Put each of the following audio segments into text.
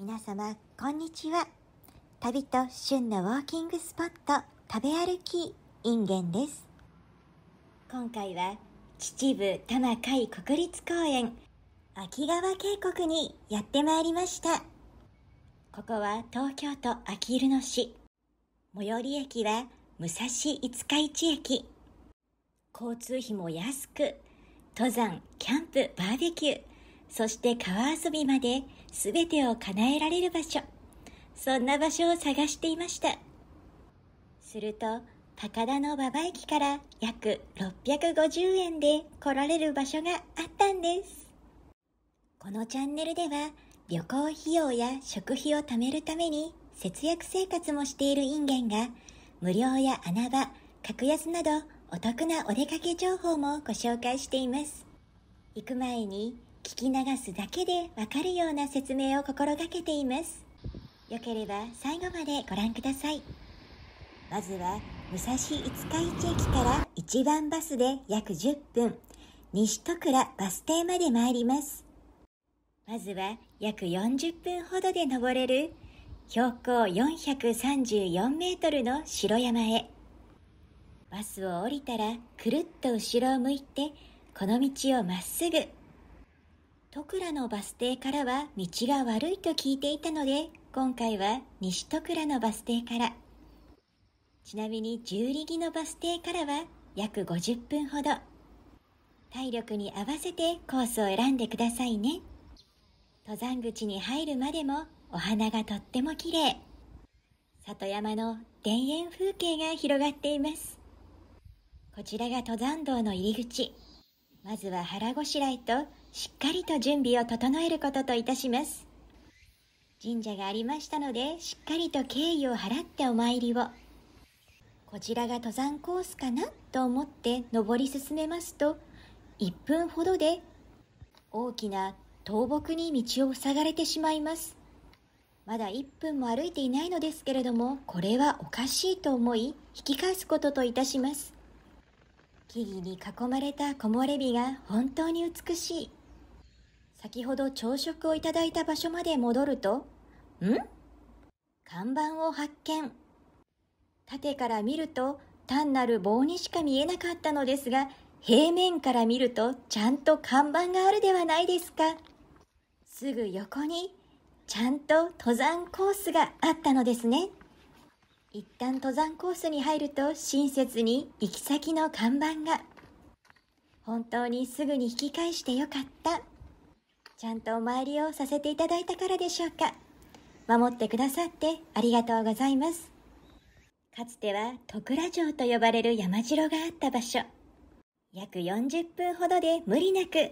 皆様、こんにちは。旅と旬のウォーキングスポット、食べ歩き、インゲンです。今回は、秩父多摩海国立公園、秋川渓谷にやってまいりました。ここは東京都あきる野市。最寄り駅は武蔵五日市駅。交通費も安く、登山、キャンプ、バーベキュー、そして川遊びまで全てを叶えられる場所。そんな場所を探していました。すると、高田の馬場駅から約650円で来られる場所があったんです。このチャンネルでは旅行費用や食費を貯めるために節約生活もしているインゲンが無料や穴場、格安などお得なお出かけ情報もご紹介しています。行く前に聞き流すだけでわかるような説明を心がけています。よければ最後までご覧ください。まずは、武蔵五日市駅から1番バスで約10分、西戸倉バス停まで参ります。まずは約40分ほどで登れる標高434メートルの城山へ。バスを降りたらくるっと後ろを向いてこの道をまっすぐ戸倉のバス停からは道が悪いと聞いていたので、今回は西戸倉のバス停から。ちなみに十里木のバス停からは約50分ほど。体力に合わせてコースを選んでくださいね。登山口に入るまでもお花がとっても綺麗。里山の田園風景が広がっています。こちらが登山道の入り口。まずは腹ごしらえとしっかりと準備を整えることといたします神社がありましたのでしっかりと敬意を払ってお参りをこちらが登山コースかなと思って登り進めますと1分ほどで大きな倒木に道を塞がれてしまいますまだ1分も歩いていないのですけれどもこれはおかしいと思い引き返すことといたします木々に囲まれた木漏れ日が本当に美しい。先ほど朝食をいただいた場所まで戻ると、ん看板を発見。縦から見ると単なる棒にしか見えなかったのですが、平面から見るとちゃんと看板があるではないですか。すぐ横にちゃんと登山コースがあったのですね。一旦登山コースに入ると親切に行き先の看板が。本当にすぐに引き返してよかった。ちゃんとお参りをさせていただいたからでしょうか。守ってくださってありがとうございます。かつては戸倉城と呼ばれる山城があった場所。約40分ほどで無理なく、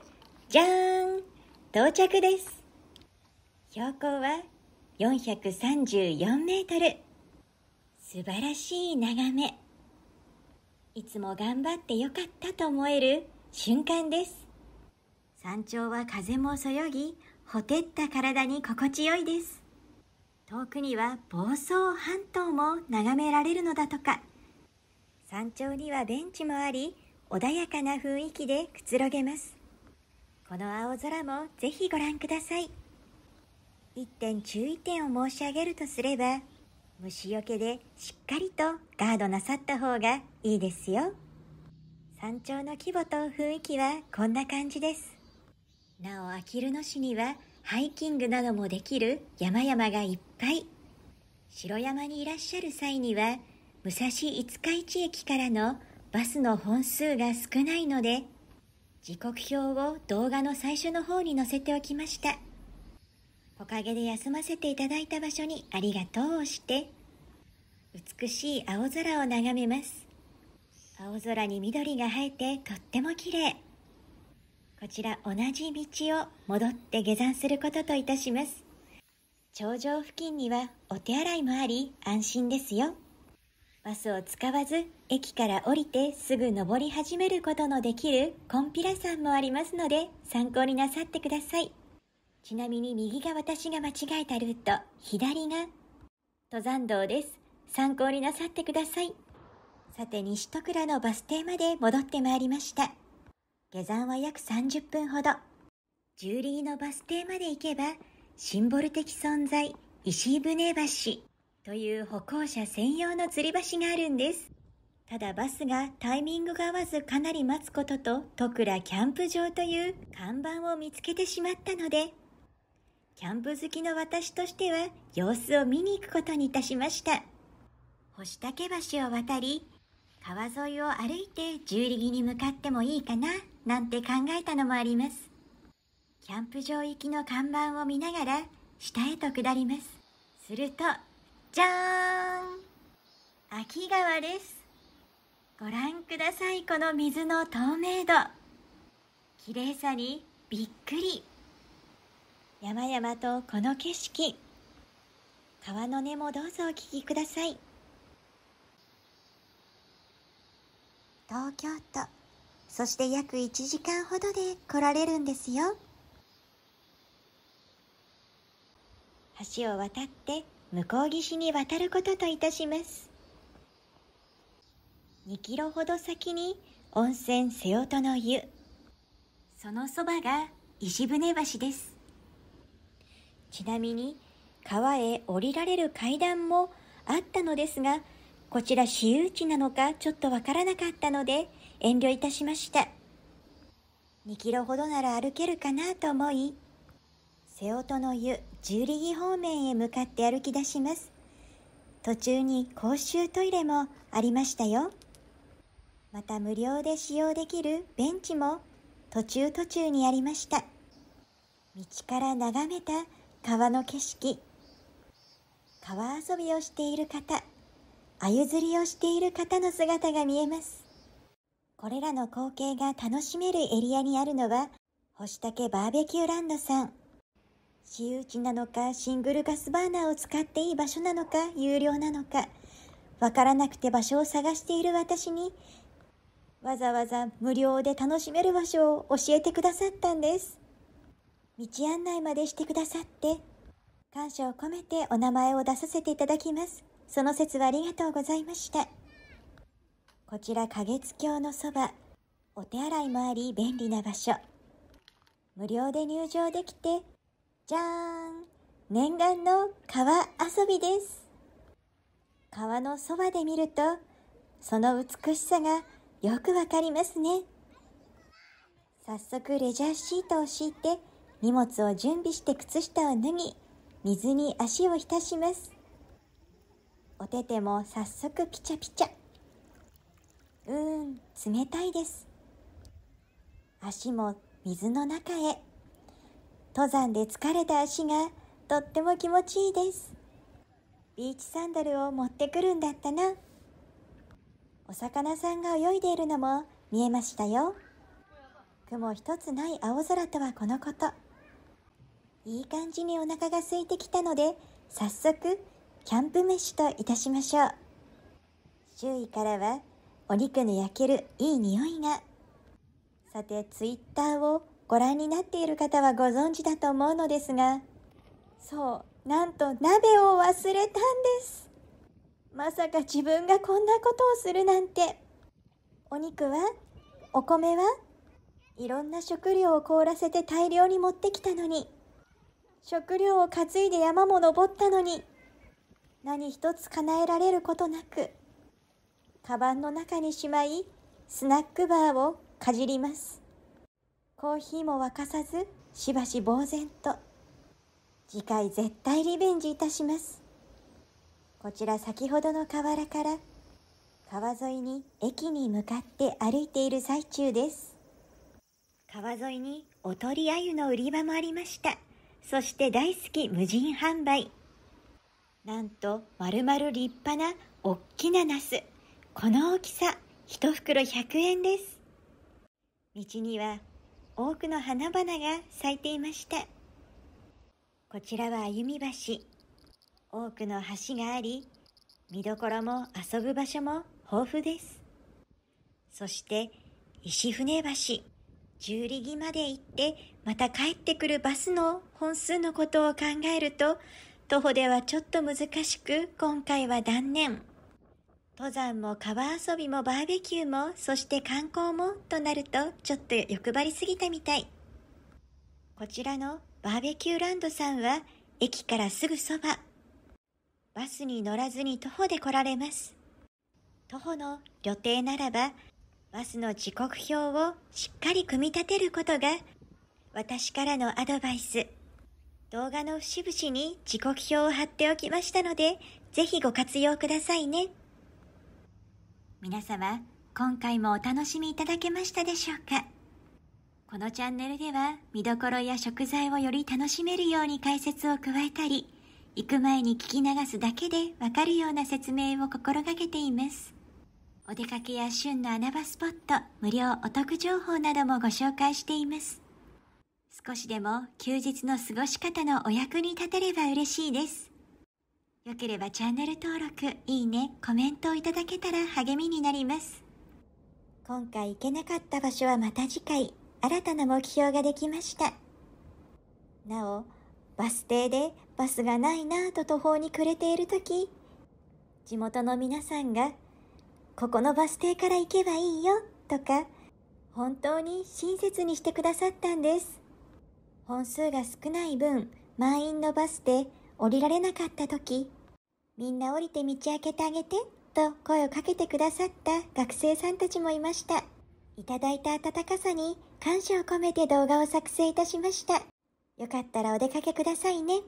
じゃーん到着です。標高は434メートル。素晴らしい眺めいつも頑張ってよかったと思える瞬間です山頂は風もそよぎほてった体に心地よいです遠くには房総半島も眺められるのだとか山頂にはベンチもあり穏やかな雰囲気でくつろげますこの青空もぜひご覧ください1点注意点を申し上げるとすれば虫よけでしっかりとガードなさった方がいいですよ。山頂の規模と雰囲気はこんな感じです。なお、あきる野市にはハイキングなどもできる山々がいっぱい。城山にいらっしゃる際には、武蔵五日市駅からのバスの本数が少ないので、時刻表を動画の最初の方に載せておきました。おかげで休ませていただいた場所にありがとうをして美しい青空を眺めます青空に緑が生えてとっても綺麗こちら同じ道を戻って下山することといたします頂上付近にはお手洗いもあり安心ですよバスを使わず駅から降りてすぐ登り始めることのできるコンピラ山もありますので参考になさってくださいちなみに右が私が間違えたルート、左が登山道です。参考になさってください。さて、西戸倉のバス停まで戻ってまいりました。下山は約30分ほど。ジュリーのバス停まで行けば、シンボル的存在、石船橋という歩行者専用の吊り橋があるんです。ただバスがタイミングが合わずかなり待つことと、戸倉キャンプ場という看板を見つけてしまったので、キャンプ好きの私としては様子を見に行くことにいたしました。星竹橋を渡り、川沿いを歩いて十里木に向かってもいいかな、なんて考えたのもあります。キャンプ場行きの看板を見ながら、下へと下ります。すると、じゃーん秋川です。ご覧ください、この水の透明度。綺麗さにびっくり。山々とこの景色川の音もどうぞお聞きください東京都そして約1時間ほどで来られるんですよ橋を渡って向こう岸に渡ることといたします2キロほど先に温泉瀬音の湯そのそばが石船橋ですちなみに川へ降りられる階段もあったのですが、こちら私有地なのかちょっとわからなかったので遠慮いたしました。2キロほどなら歩けるかなと思い、瀬音の湯十里木方面へ向かって歩き出します。途中に公衆トイレもありましたよ。また無料で使用できるベンチも途中途中にありました。道から眺めた川の景色川遊びをしている方鮎釣りをしている方の姿が見えますこれらの光景が楽しめるエリアにあるのは星竹バーベキューランドさん私有地なのかシングルガスバーナーを使っていい場所なのか有料なのかわからなくて場所を探している私にわざわざ無料で楽しめる場所を教えてくださったんです道案内までしてくださって、感謝を込めてお名前を出させていただきます。その説はありがとうございました。こちら花月橋のそば、お手洗いもあり便利な場所。無料で入場できて、じゃーん念願の川遊びです。川のそばで見ると、その美しさがよくわかりますね。早速レジャーシートを敷いて荷物を準備して靴下を脱ぎ、水に足を浸します。お手手も早速ピチャピチャ。うーん、冷たいです。足も水の中へ。登山で疲れた足がとっても気持ちいいです。ビーチサンダルを持ってくるんだったな。お魚さんが泳いでいるのも見えましたよ。雲一つない青空とはこのこと。いい感じにお腹が空いてきたので、早速、キャンプ飯といたしましょう。周囲からは、お肉の焼けるいい匂いが。さて、ツイッターをご覧になっている方はご存知だと思うのですが、そう、なんと鍋を忘れたんです。まさか自分がこんなことをするなんて。お肉はお米はいろんな食料を凍らせて大量に持ってきたのに。食料を担いで山も登ったのに、何一つ叶えられることなく、カバンの中にしまい、スナックバーをかじります。コーヒーも沸かさず、しばし呆然と。次回絶対リベンジいたします。こちら先ほどの河原から、川沿いに駅に向かって歩いている最中です。川沿いにおとり鮎の売り場もありました。そして大好き無人販売。なんと、丸々立派なおっきなナス。この大きさ、一袋100円です。道には多くの花々が咲いていました。こちらは歩み橋。多くの橋があり、見どころも遊ぶ場所も豊富です。そして、石船橋。1里木まで行ってまた帰ってくるバスの本数のことを考えると徒歩ではちょっと難しく今回は断念登山も川遊びもバーベキューもそして観光もとなるとちょっと欲張りすぎたみたいこちらのバーベキューランドさんは駅からすぐそばバスに乗らずに徒歩で来られます徒歩の旅程ならばバスの時刻表をしっかり組み立てることが私からのアドバイス。動画の節々に時刻表を貼っておきましたので、ぜひご活用くださいね。皆様、今回もお楽しみいただけましたでしょうかこのチャンネルでは見どころや食材をより楽しめるように解説を加えたり、行く前に聞き流すだけでわかるような説明を心がけています。お出かけや旬の穴場スポット、無料お得情報などもご紹介しています。少しでも休日の過ごし方のお役に立てれば嬉しいです。よければチャンネル登録、いいね、コメントをいただけたら励みになります。今回行けなかった場所はまた次回、新たな目標ができました。なお、バス停でバスがないなぁと途方に暮れている時地元の皆さんがここのバス停から行けばいいよ、とか、本当に親切にしてくださったんです。本数が少ない分、満員のバスで降りられなかった時、みんな降りて道開けてあげて、と声をかけてくださった学生さんたちもいました。いただいた温かさに感謝を込めて動画を作成いたしました。よかったらお出かけくださいね。